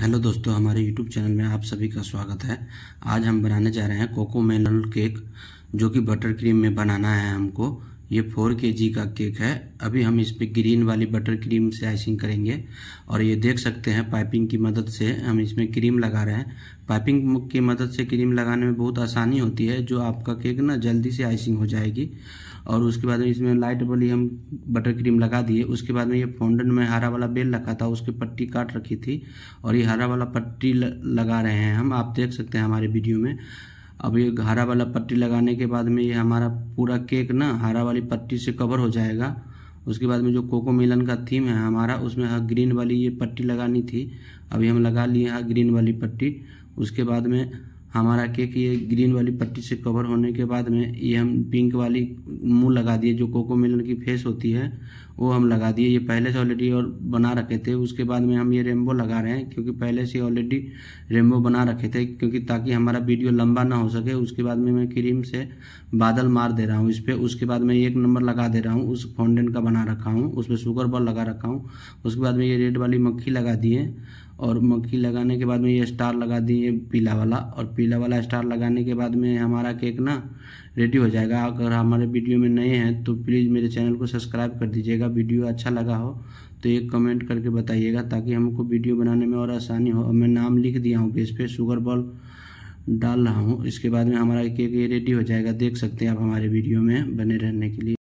hello दोस्तों हमारे YouTube channel में आप सभी का स्वागत है आज हम बनाने जा रहे हैं कोको मेलन केक जो कि बटर क्रीम में बनाना है हमको ये फोर के जी का केक है अभी हम इस पे ग्रीन वाली बटर क्रीम से आइसिंग करेंगे और ये देख सकते हैं पाइपिंग की मदद से हम इसमें क्रीम लगा रहे हैं पाइपिंग की मदद से क्रीम लगाने में बहुत आसानी होती है जो आपका केक ना जल्दी से आइसिंग हो जाएगी और उसके बाद में इसमें लाइट वाली हम बटर क्रीम लगा दिए उसके बाद में ये फोंडन में हरा वाला बेल रखा था उसकी पट्टी काट रखी थी और ये हरा वाला पट्टी लगा रहे हैं हम आप देख सकते हैं हमारे वीडियो में अब ये हरा वाला पट्टी लगाने के बाद में ये हमारा पूरा केक ना हरा वाली पट्टी से कवर हो जाएगा उसके बाद में जो कोको मिलन का थीम है हमारा उसमें हाँ ग्रीन वाली ये पट्टी लगानी थी अभी हम लगा लिए हाँ ग्रीन वाली पट्टी उसके बाद में हमारा केक ये ग्रीन वाली पट्टी से कवर होने के बाद में ये हम पिंक वाली मुंह लगा दिए जो कोको मिलन की फेस होती है वो हम लगा दिए ये पहले से ऑलरेडी और बना रखे थे उसके बाद में हम ये रेमबो लगा रहे हैं क्योंकि पहले से ऑलरेडी रेमबो बना रखे थे क्योंकि ताकि हमारा वीडियो लंबा ना हो सके उसके बाद में मैं क्रीम से बादल मार दे रहा हूँ इस पर उसके बाद में एक नंबर लगा दे रहा हूँ उस फाउंडेन का बना रखा हूँ उस पर शुगर बॉल लगा रखा हूँ उसके बाद में ये रेड वाली मक्खी लगा दिए और मक्खी लगाने के बाद में ये स्टार लगा दिए पीला वाला और पीला वाला स्टार लगाने के बाद में हमारा केक ना रेडी हो जाएगा अगर हमारे वीडियो में नए हैं तो प्लीज़ मेरे चैनल को सब्सक्राइब कर दीजिएगा वीडियो अच्छा लगा हो तो एक कमेंट करके बताइएगा ताकि हमको वीडियो बनाने में और आसानी हो मैं नाम लिख दिया हूँ कि इस पर शुगर बॉल डाल रहा हूँ इसके बाद में हमारा केक ये रेडी हो जाएगा देख सकते हैं आप हमारे वीडियो में बने रहने के लिए